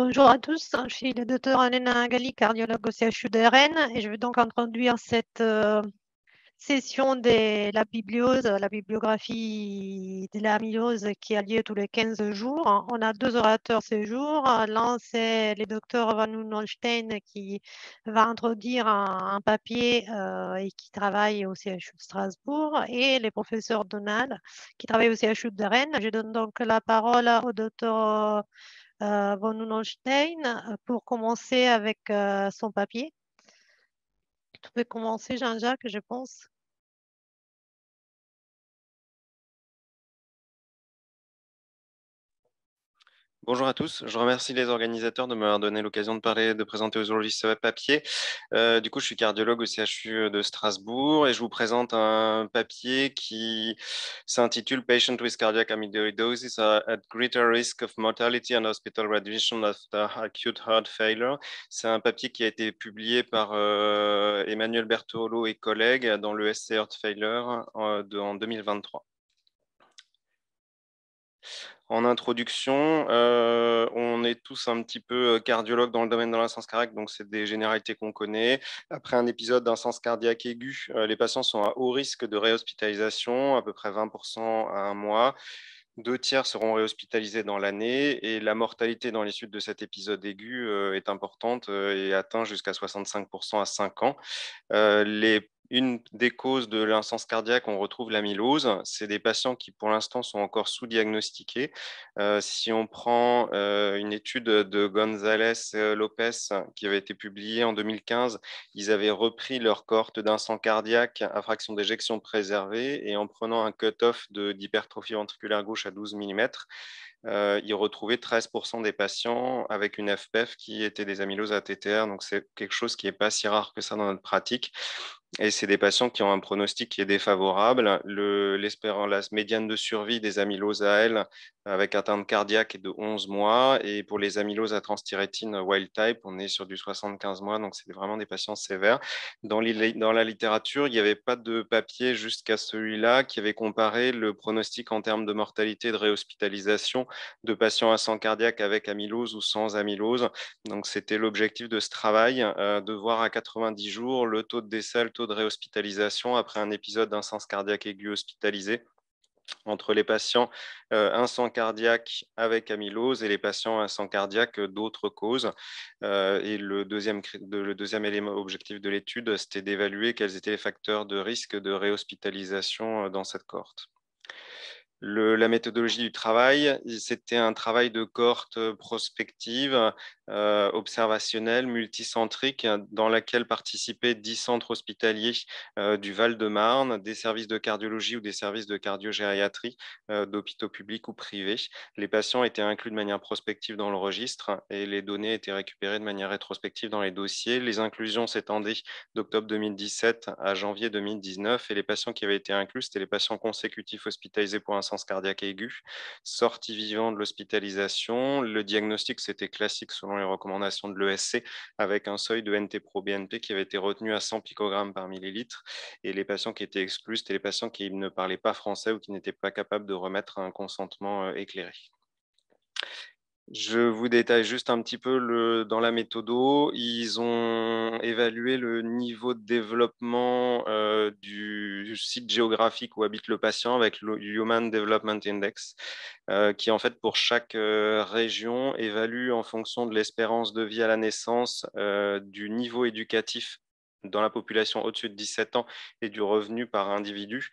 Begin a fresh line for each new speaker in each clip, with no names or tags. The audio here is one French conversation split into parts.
Bonjour à tous, je suis le docteur Anena Gali, cardiologue au CHU de Rennes, et je vais donc introduire cette euh, session de la bibliose, la bibliographie de la qui a lieu tous les 15 jours. On a deux orateurs ce jour. L'un, c'est le docteur Van Nolstein qui va introduire un, papier euh, et qui travaille au CHU de Strasbourg et le professeur Donald qui travaille au CHU de Rennes. Je donne donc la parole au docteur euh, von stein, euh, pour commencer avec euh, son papier. Tu peux
commencer, Jean-Jacques, je pense.
Bonjour à tous, je remercie les organisateurs de m'avoir donné l'occasion de parler, de présenter aujourd'hui ce papier. Euh, du coup, je suis cardiologue au CHU de Strasbourg et je vous présente un papier qui s'intitule Patient with cardiac amyloidosis at greater risk of mortality and hospital readmission after acute heart failure. C'est un papier qui a été publié par euh, Emmanuel Bertolo et collègues dans le SC Heart Failure euh, en 2023 en introduction. Euh, on est tous un petit peu euh, cardiologues dans le domaine de la cardiaque, donc c'est des généralités qu'on connaît. Après un épisode d'un cardiaque aigu, euh, les patients sont à haut risque de réhospitalisation, à peu près 20% à un mois. Deux tiers seront réhospitalisés dans l'année et la mortalité dans les suites de cet épisode aigu est importante et atteint jusqu'à 65% à 5 ans. les une des causes de l'insuffisance cardiaque, on retrouve l'amylose. C'est des patients qui, pour l'instant, sont encore sous-diagnostiqués. Euh, si on prend euh, une étude de González Lopez qui avait été publiée en 2015, ils avaient repris leur cohorte d'insuffisance cardiaque à fraction d'éjection préservée et en prenant un cut-off d'hypertrophie ventriculaire gauche à 12 mm, euh, ils retrouvaient 13% des patients avec une FPF qui était des amyloses ATTR. Donc, c'est quelque chose qui n'est pas si rare que ça dans notre pratique. Et c'est des patients qui ont un pronostic qui est défavorable. L'espérance, médiane de survie des amyloses à avec atteinte cardiaque de 11 mois. Et pour les amyloses à transthyrétine wild type, on est sur du 75 mois, donc c'est vraiment des patients sévères. Dans, la littérature, il n'y avait pas de papier jusqu'à celui-là qui avait comparé le pronostic en termes de mortalité de réhospitalisation de patients à sang cardiaque avec amylose ou sans amylose. Donc c'était l'objectif de ce travail, euh, de voir à 90 jours le taux de décès, le taux de réhospitalisation après un épisode sens cardiaque aigu hospitalisé entre les patients euh, cardiaques avec amylose et les patients un cardiaques euh, d'autres causes. Euh, et le deuxième, le deuxième élément objectif de l'étude, c'était d'évaluer quels étaient les facteurs de risque de réhospitalisation euh, dans cette cohorte. la méthodologie du travail, c'était un travail de cohorte prospective euh, observationnelle multicentrique hein, dans laquelle participaient 10 centres hospitaliers euh, du Val-de-Marne, des services de cardiologie ou des services de cardiogériatrie euh, d'hôpitaux publics ou privés. Les patients étaient inclus de manière prospective dans le registre et les données étaient récupérées de manière rétrospective dans les dossiers. Les inclusions s'étendaient d'octobre 2017 à janvier 2019 et les patients qui avaient été inclus, c'était les patients consécutifs hospitalisés pour un sens cardiaque aigu, sortis vivants de l'hospitalisation. Le diagnostic, c'était classique selon les recommandations de l'ESC avec un seuil de nt bnp qui avait été retenu à 100 picogrammes par millilitre. Et les patients qui étaient exclus, c'était les patients qui ne parlaient pas français ou qui n'étaient pas capables de remettre un consentement euh, éclairé. Je vous détaille juste un petit peu dans la méthode. Ils ont évalué le niveau de développement euh, du site géographique où habite le patient avec le Human Development Index, euh, qui en fait pour chaque euh, région évalue en fonction de l'espérance de vie à la naissance, du niveau éducatif dans la population au-dessus de 17 ans et du revenu par individu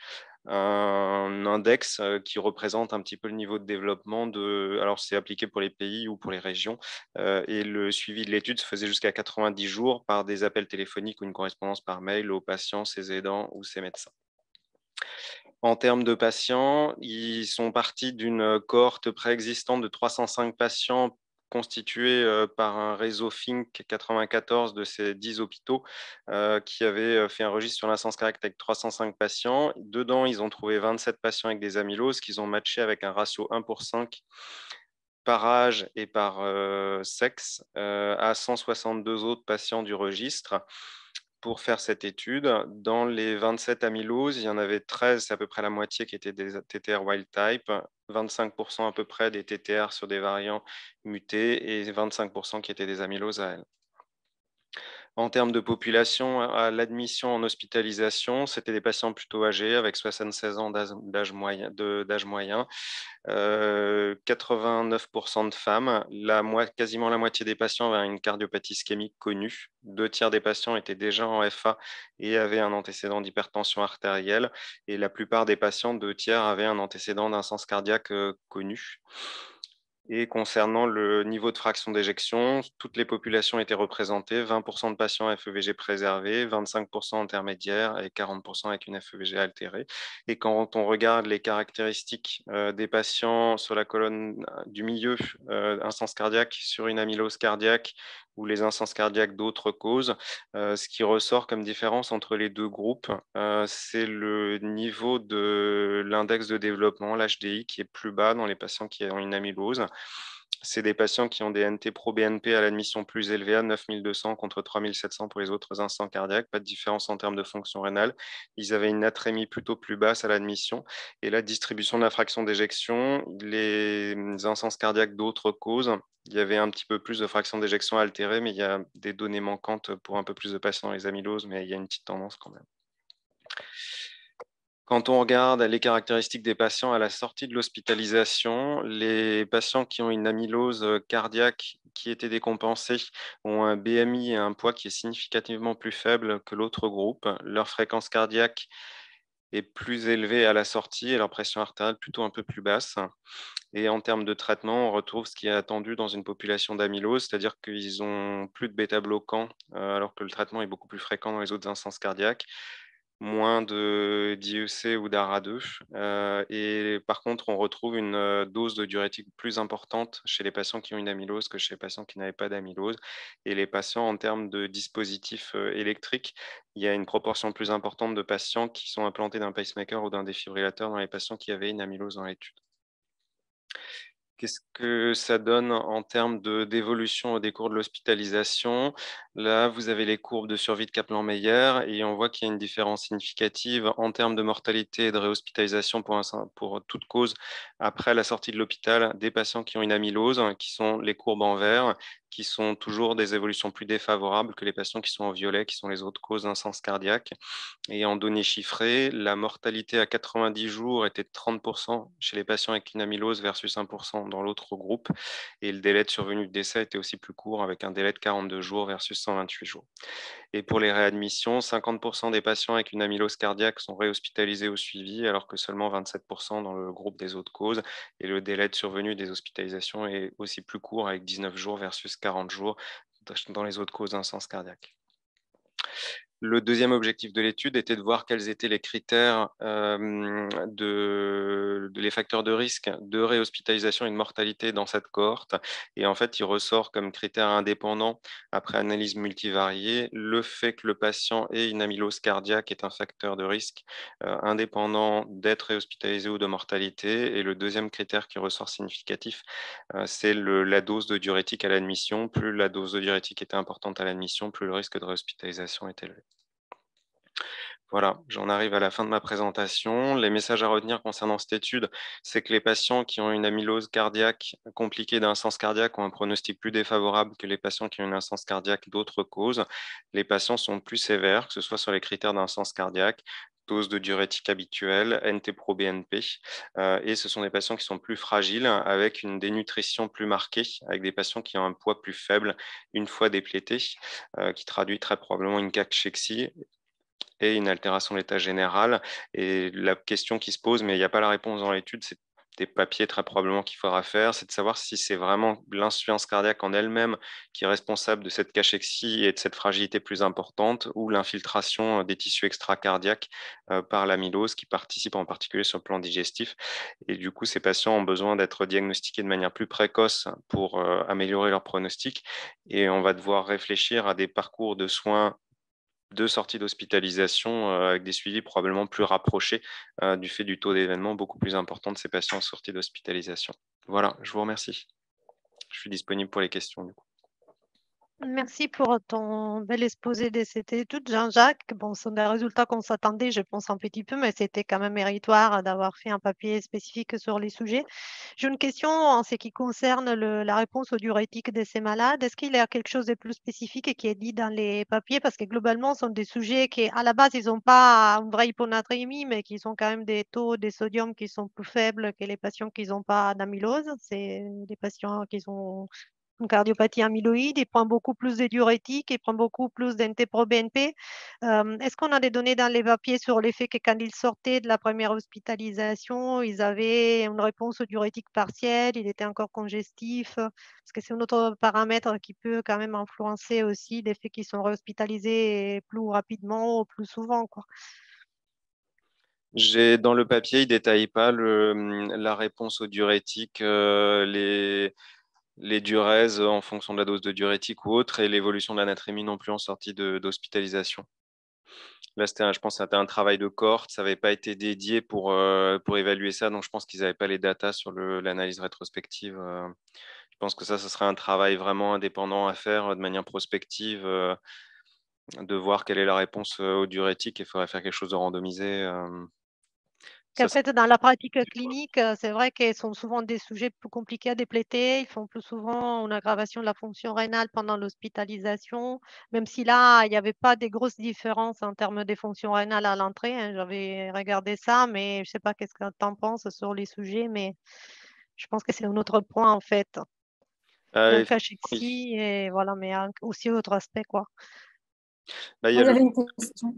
un index euh, qui représente un petit peu le niveau de développement de. Alors, c'est appliqué pour les pays ou pour les régions. Euh, et le suivi de l'étude se faisait jusqu'à 90 jours par des appels téléphoniques ou une correspondance par mail aux patients, ses aidants ou ses médecins. En termes de patients, ils sont partis d'une cohorte préexistante de 305 patients constitué euh, par un réseau Fink 94 de ces 10 hôpitaux euh, qui avaient euh, fait un registre sur l'insens caractère avec 305 patients. Dedans, ils ont trouvé 27 patients avec des amyloses qu'ils ont matché avec un ratio 1 pour 5 par âge et par sexe à 162 autres patients du registre pour faire cette étude. Dans les 27 amyloses, il y en avait 13, c'est à peu près la moitié qui étaient des TTR wild type, 25% à peu près des TTR sur des variants mutés et 25% qui étaient des amyloses à elles. En termes de population, à l'admission en hospitalisation, c'était des patients plutôt âgés, avec 76 ans d'âge moyen. moyen 89% euh, de femmes, la quasiment la moitié des patients avaient une cardiopathie ischémique connue. Deux tiers des patients étaient déjà en FA et avaient un antécédent d'hypertension artérielle. Et la plupart des patients, deux tiers, avaient un antécédent d'un cardiaque euh, connue. connu. Et concernant le niveau de fraction d'éjection, toutes les populations étaient représentées, 20% de patients FEVG préservés, 25% intermédiaires et 40% avec une FEVG altérée. Et quand on regarde les caractéristiques euh, des patients sur la colonne euh, du milieu, euh, un sens cardiaque sur une amylose cardiaque, ou les insuffisances cardiaques d'autres causes. Euh, ce qui ressort comme différence entre les deux groupes, euh, c'est le niveau de l'index de développement, l'HDI, qui est plus bas dans les patients qui ont une amylose c'est des patients qui ont des NT pro-BNP à l'admission plus élevée à 9200 contre 3700 pour les autres instants cardiaques, pas de différence en termes de fonction rénale. Ils avaient une atrémie plutôt plus basse à l'admission. Et la distribution de la fraction d'éjection, les instances cardiaques d'autres causes, il y avait un petit peu plus de fraction d'éjection altérée, mais il y a des données manquantes pour un peu plus de patients dans les amyloses, mais il y a une petite tendance quand même. Quand on regarde les caractéristiques des patients à la sortie de l'hospitalisation, les patients qui ont une amylose euh, cardiaque qui était décompensée ont un BMI et un poids qui est significativement plus faible que l'autre groupe. Leur fréquence cardiaque est plus élevée à la sortie et leur pression artérielle plutôt un peu plus basse. Et en termes de traitement, on retrouve ce qui est attendu dans une population d'amylose, c'est-à-dire qu'ils ont plus de bêta-bloquants euh, alors que le traitement est beaucoup plus fréquent dans les autres instances cardiaques moins de d'IEC ou d'ARA2. Euh, et par contre, on retrouve une euh, dose de diurétique plus importante chez les patients qui ont une amylose que chez les patients qui n'avaient pas d'amylose. Et les patients, en termes de dispositifs euh, électriques, il y a une proportion plus importante de patients qui sont implantés d'un pacemaker ou d'un défibrillateur dans les patients qui avaient une amylose dans l'étude. Qu'est-ce que ça donne en termes d'évolution des cours de l'hospitalisation Là, vous avez les courbes de survie de Kaplan-Meyer et on voit qu'il y a une différence significative en termes de mortalité et de réhospitalisation pour, pour toute cause après la sortie de l'hôpital des patients qui ont une amylose, qui sont les courbes en vert, qui sont toujours des évolutions plus défavorables que les patients qui sont en violet, qui sont les autres causes sens cardiaque. Et en données chiffrées, la mortalité à 90 jours était de 30% chez les patients avec une amylose versus 1% dans, l'autre groupe. Et le délai de survenue de décès était aussi plus court, avec un délai de 42 jours versus 128 jours. Et pour les réadmissions, 50% des patients avec une amylose cardiaque sont réhospitalisés au suivi, alors que seulement 27% dans le groupe des autres causes. Et le délai de survenue des hospitalisations est aussi plus court, avec 19 jours versus 40 jours dans les autres causes d'un cardiaque. Le deuxième objectif de l'étude était de voir quels étaient les critères euh, de, les facteurs de risque de réhospitalisation et de mortalité dans cette cohorte. Et en fait, il ressort comme critère indépendant, après analyse multivariée, le fait que le patient ait une amylose cardiaque est un facteur de risque euh, indépendant d'être réhospitalisé ou de mortalité. Et le deuxième critère qui ressort significatif, euh, c'est la dose de diurétique à l'admission. Plus la dose de diurétique était importante à l'admission, plus le risque de réhospitalisation est élevé. Voilà, j'en arrive à la fin de ma présentation. Les messages à retenir concernant cette étude, c'est que les patients qui ont une amylose cardiaque compliquée d'un sens cardiaque ont un pronostic plus défavorable que les patients qui ont une sens cardiaque d'autres causes. Les patients sont plus sévères, que ce soit sur les critères d'un sens cardiaque, dose de diurétique habituelle, NT-proBNP. BNP, euh, et ce sont des patients qui sont plus fragiles, avec une dénutrition plus marquée, avec des patients qui ont un poids plus faible une fois déplétés, euh, qui traduit très probablement une cachexie et une altération de l'état général. Et la question qui se pose, mais il n'y a pas la réponse dans l'étude, c'est des papiers très probablement qu'il faudra faire, c'est de savoir si c'est vraiment l'insuffisance cardiaque en elle-même qui est responsable de cette cachexie et de cette fragilité plus importante, ou l'infiltration euh, des tissus extracardiaques euh, par l'amylose qui participe en particulier sur le plan digestif. Et du coup, ces patients ont besoin d'être diagnostiqués de manière plus précoce pour euh, améliorer leur pronostic. Et on va devoir réfléchir à des parcours de soins deux sorties d'hospitalisation euh, avec des suivis probablement plus rapprochés euh, du fait du taux d'événements beaucoup plus important de ces patients en sortie d'hospitalisation. Voilà, je vous remercie. Je suis disponible pour les questions du coup.
Merci pour ton bel exposé de cette étude, Jean-Jacques. Bon, ce sont des résultats qu'on s'attendait, je pense, un petit peu, mais c'était quand même méritoire d'avoir fait un papier spécifique sur les sujets. J'ai une question en ce qui concerne la réponse aux diurétiques de ces malades. Est-ce qu'il y a quelque chose de plus spécifique qui est dit dans les papiers Parce que globalement, ce sont des sujets qui, à la base, ils n'ont pas une vraie hyponatrémie, mais qui sont quand même des taux de sodium qui sont plus faibles que les patients qui n'ont pas d'amylose. C'est des patients qui sont une cardiopathie amyloïde, il prend beaucoup plus de diurétiques, il prend beaucoup plus d'NT-proBNP. Euh, est-ce qu'on a des données dans les papiers sur l'effet que quand ils sortaient de la première hospitalisation, ils avaient une réponse aux diurétiques partielle, il était encore congestif Parce que c'est un autre paramètre qui peut quand même influencer aussi l'effet faits sont réhospitalisés plus rapidement ou plus souvent. Quoi.
J'ai dans le papier, il détaille pas le, la réponse aux diurétiques, euh, les, les diurèses euh, en fonction de la dose de diurétique ou autre, et l'évolution de l'anatrémie non plus en sortie d'hospitalisation. Là, c'était, je pense, c'était un travail de cohorte. Ça n'avait pas été dédié pour, euh, pour évaluer ça. Donc, je pense qu'ils n'avaient pas les datas sur l'analyse rétrospective. Euh. je pense que ça, ce serait un travail vraiment indépendant à faire de manière prospective, de voir quelle est la réponse au diurétique. Il faudrait faire quelque chose de randomisé
en fait, dans la pratique clinique, euh, c'est vrai qu'ils sont souvent des sujets plus compliqués à dépléter. Ils font plus souvent une aggravation de la fonction rénale pendant l'hospitalisation, même si là, il n'y avait pas des grosses différences en termes des fonctions rénales à l'entrée. Hein, j'avais regardé ça, mais je ne sais pas qu'est-ce que tu en penses sur les sujets, mais je pense que c'est un autre point en fait. Euh, et voilà, mais aussi autre aspect, quoi. Bah, il une question.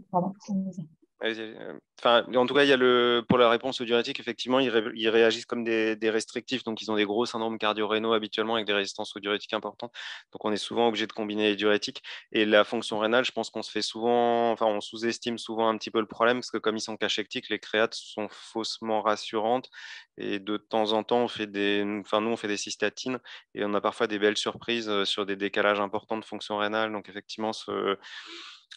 Euh, enfin, en tout cas, il le, pour la réponse aux diurétiques, effectivement, ils, réagissent comme des, des, restrictifs. Donc, ils ont des gros syndromes cardio-rénaux habituellement avec des résistances aux diurétiques importantes. Donc, on est souvent obligé de combiner les diurétiques. Et la fonction rénale, je pense qu'on se fait souvent, enfin, on sous-estime souvent un petit peu le problème parce que comme ils sont cachectiques, les créates sont faussement rassurantes. Et de temps en temps, on fait des, enfin, nous, on fait des cystatines et on a parfois des belles surprises euh, sur des décalages importants de fonction rénale. Donc, effectivement, ce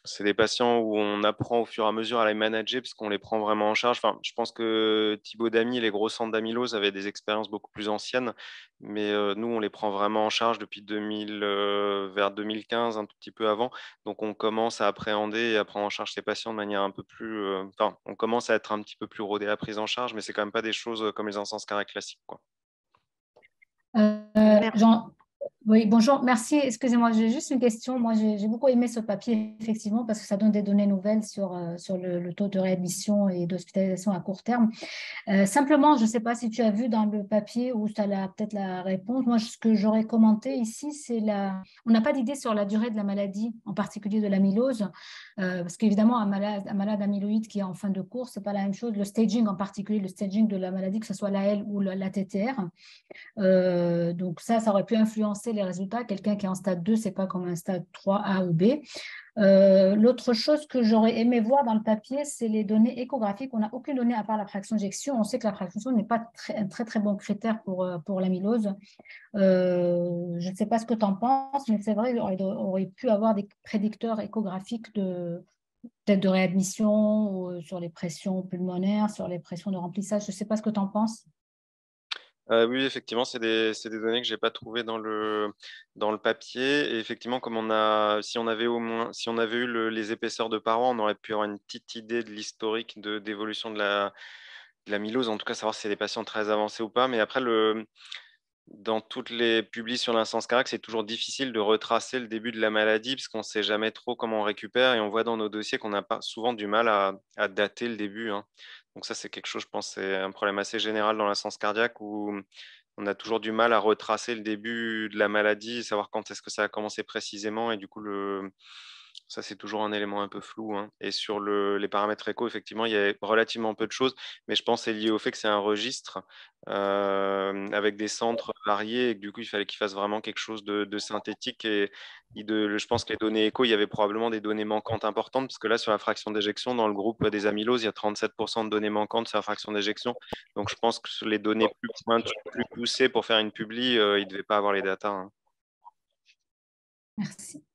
c'est des patients où on apprend au fur et à mesure à les manager puisqu'on les prend vraiment en charge. je pense que Thibaut Damy, les gros centres d'amylose avaient des expériences beaucoup plus anciennes, mais euh, nous, on les prend vraiment en charge depuis 2000, euh, vers 2015, un tout petit peu avant. Donc, on commence à appréhender et à prendre en charge ces patients de manière un peu plus. Euh, enfin, on commence à être un petit peu plus rodé à prise en charge, mais c'est quand même pas des choses comme les incenses carrés classiques. Quoi.
Oui, bonjour, merci. Excusez-moi, j'ai juste une question. Moi, j'ai beaucoup aimé ce papier, effectivement, parce que ça donne des données nouvelles sur, euh, sur le, taux de réadmission et d'hospitalisation à court terme. Euh, simplement, je ne sais pas si tu as vu dans le papier ou tu as peut-être la réponse. Moi, ce que j'aurais commenté ici, c'est la... On n'a pas d'idée sur la durée de la maladie, en particulier de l'amylose, euh, parce qu'évidemment, un malade, malade amyloïde qui est en fin de course, ce n'est pas la même chose. Le staging, en particulier, le staging de la maladie, que ce soit la L ou la TTR. donc ça, ça aurait pu influencer les résultats. Quelqu'un qui est en stade 2, c'est pas comme un stade 3A ou B. Euh, l'autre chose que j'aurais aimé voir dans le papier, c'est les données échographiques. On n'a aucune donnée à part la fraction d'éjection. On sait que la fraction n'est pas très, un très bon critère pour, euh, pour l'amylose. Euh, je ne sais pas ce que tu en penses, mais c'est vrai, on aurait pu avoir des prédicteurs échographiques de, peut-être de réadmission, sur les pressions pulmonaires, sur les pressions de remplissage. Je ne sais pas ce que tu en penses.
Euh, oui, effectivement, c'est des, données que je n'ai pas trouvées dans le, papier. Et effectivement, comme on a, si on avait au moins, si on avait eu les épaisseurs de parois, on aurait pu avoir une petite idée de l'historique d'évolution de, la, de la mylose, en tout cas savoir si c'est des patients très avancés ou pas. Mais après, dans toutes les publiques sur l'incense carax, c'est toujours difficile de retracer le début de la maladie parce qu'on ne sait jamais trop comment on récupère et on voit dans nos dossiers qu'on a pas souvent du mal à, à dater le début. Hein. Donc ça, c'est quelque chose, je pense, c'est un problème assez général dans la science cardiaque où on a toujours du mal à retracer le début de la maladie, savoir quand est-ce que ça a commencé précisément. Et du coup, le, ça, c'est toujours un élément un peu flou. Hein. Et sur les paramètres échos effectivement, il y a relativement peu de choses, mais je pense que c'est lié au fait que c'est un registre euh, avec des centres variés et que du coup, il fallait qu'il fasse vraiment quelque chose de, synthétique. Et, je pense que les données éco, il y avait probablement des données manquantes importantes, parce que là, sur la fraction d'éjection, dans le groupe des amyloses, il y a 37% de données manquantes sur la fraction d'éjection. Donc, je pense que sur les données plus, plus poussées pour faire une publi, ils euh, il ne devait pas avoir les datas. Hein.
Merci.